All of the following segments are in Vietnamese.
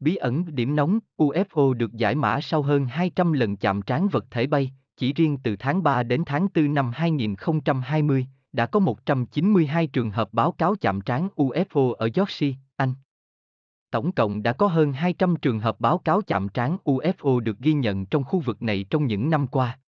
Bí ẩn điểm nóng, UFO được giải mã sau hơn 200 lần chạm trán vật thể bay, chỉ riêng từ tháng 3 đến tháng 4 năm 2020, đã có 192 trường hợp báo cáo chạm trán UFO ở Yorkshire, Anh. Tổng cộng đã có hơn 200 trường hợp báo cáo chạm trán UFO được ghi nhận trong khu vực này trong những năm qua.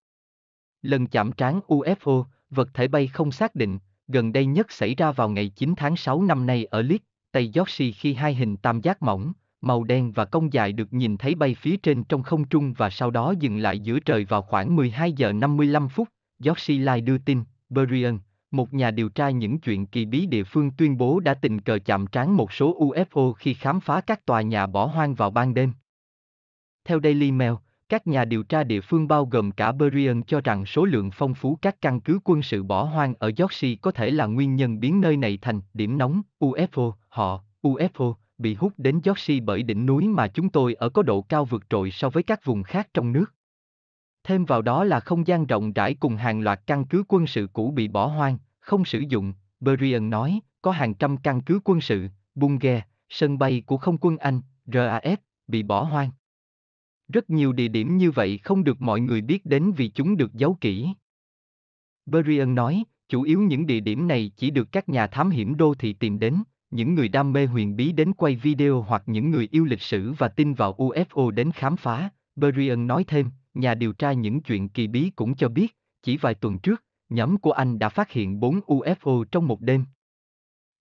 Lần chạm trán UFO, vật thể bay không xác định, gần đây nhất xảy ra vào ngày 9 tháng 6 năm nay ở Leeds, Tây Yorkshire khi hai hình tam giác mỏng, màu đen và cong dài được nhìn thấy bay phía trên trong không trung và sau đó dừng lại giữa trời vào khoảng 12 giờ 55 phút, Yorkshire Lai đưa tin, Berrien, một nhà điều tra những chuyện kỳ bí địa phương tuyên bố đã tình cờ chạm trán một số UFO khi khám phá các tòa nhà bỏ hoang vào ban đêm. Theo Daily Mail, các nhà điều tra địa phương bao gồm cả Berrien cho rằng số lượng phong phú các căn cứ quân sự bỏ hoang ở Yorkshire có thể là nguyên nhân biến nơi này thành điểm nóng UFO, họ, UFO, bị hút đến Yorkshire bởi đỉnh núi mà chúng tôi ở có độ cao vượt trội so với các vùng khác trong nước. Thêm vào đó là không gian rộng rãi cùng hàng loạt căn cứ quân sự cũ bị bỏ hoang, không sử dụng, Berrien nói, có hàng trăm căn cứ quân sự, Bunge, sân bay của không quân Anh, RAF, bị bỏ hoang. Rất nhiều địa điểm như vậy không được mọi người biết đến vì chúng được giấu kỹ. Berrien nói, chủ yếu những địa điểm này chỉ được các nhà thám hiểm đô thị tìm đến, những người đam mê huyền bí đến quay video hoặc những người yêu lịch sử và tin vào UFO đến khám phá, Berrien nói thêm, nhà điều tra những chuyện kỳ bí cũng cho biết, chỉ vài tuần trước, nhóm của anh đã phát hiện 4 UFO trong một đêm.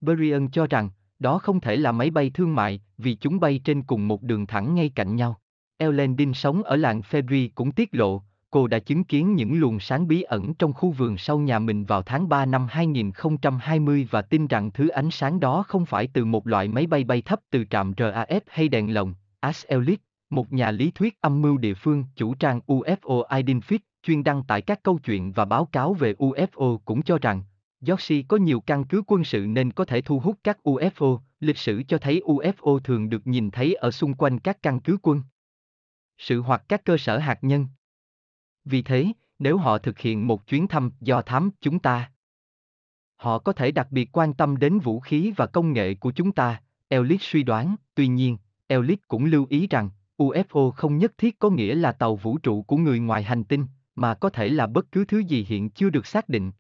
Berrien cho rằng, đó không thể là máy bay thương mại vì chúng bay trên cùng một đường thẳng ngay cạnh nhau. Ellen Dean sống ở làng February cũng tiết lộ, cô đã chứng kiến những luồng sáng bí ẩn trong khu vườn sau nhà mình vào tháng 3 năm 2020 và tin rằng thứ ánh sáng đó không phải từ một loại máy bay bay thấp từ trạm RAF hay đèn lồng, As một nhà lý thuyết âm mưu địa phương chủ trang UFO Identify chuyên đăng tải các câu chuyện và báo cáo về UFO cũng cho rằng Yoshi có nhiều căn cứ quân sự nên có thể thu hút các UFO, lịch sử cho thấy UFO thường được nhìn thấy ở xung quanh các căn cứ quân. Sự hoặc các cơ sở hạt nhân vì thế, nếu họ thực hiện một chuyến thăm do thám chúng ta, họ có thể đặc biệt quan tâm đến vũ khí và công nghệ của chúng ta, Ellis suy đoán, tuy nhiên, Ellis cũng lưu ý rằng, UFO không nhất thiết có nghĩa là tàu vũ trụ của người ngoài hành tinh, mà có thể là bất cứ thứ gì hiện chưa được xác định,